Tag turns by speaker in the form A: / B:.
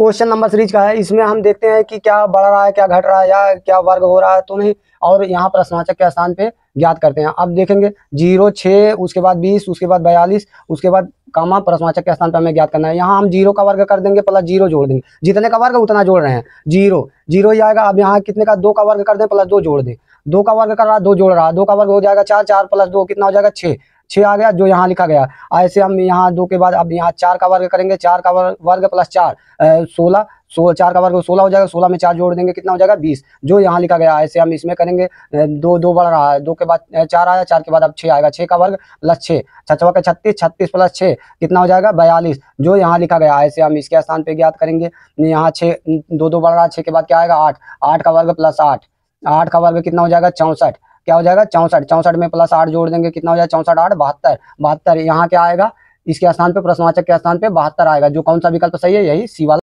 A: question number series का है इसमें हम देखते हैं कि क्या बढ़ रहा है क्या घट रहा है या क्या वर्ग हो रहा है तो नहीं और यहाँ प्रश्नवाचक के स्थान पे ज्ञात करते हैं अब देखेंगे जीरो छः उसके बाद बीस उसके बाद बयालीस उसके बाद कामा प्रश्नवाचक के स्थान पर हमें ज्ञात करना है यहाँ हम जीरो का वर्ग कर देंगे प्लस जीरो जोड़ देंगे जितने का वर्ग उतना जोड़ रहे हैं जीरो जीरो ही आएगा अब यहाँ कितने का दो का वर्ग कर दें प्लस दो जोड़ दें दो का वर्ग कर रहा है दो जोड़ रहा है दो का वर्ग हो जाएगा चार चार प्लस दो कितना हो जाएगा छः छः आ गया जो यहाँ लिखा गया ऐसे हम यहाँ दो के बाद अब यहाँ चार का वर्ग करेंगे चार का वर्ग प्लस चार सोलह सो चार का वर्ग सोलह हो जाएगा सोलह में चार जोड़ देंगे कितना हो जाएगा बीस जो यहाँ लिखा गया ऐसे हम इसमें करेंगे दो दो बढ़ रहा है दो के बाद चार आया चार के बाद अब छः आएगा छः का वर्ग प्लस छः छचवा का छत्तीस छत्तीस प्लस छः कितना हो जाएगा बयालीस जो यहाँ लिखा गया ऐसे हम इसके स्थान पर ज्ञात करेंगे यहाँ छः दो दो बढ़ रहा है छः के बाद क्या आएगा आठ आठ का वर्ग प्लस आठ आठ का वर्ग कितना हो जाएगा चौंसठ क्या हो जाएगा चौंसठ चौंसठ में प्लस आठ जोड़ देंगे कितना हो जाएगा चौंसठ आठ बहत्तर बहत्तर यहाँ क्या आएगा इसके स्थान पर प्रश्नवाचक के स्थान पर बहत्तर आएगा जो कौन सा विकल्प सही है यही सी वाला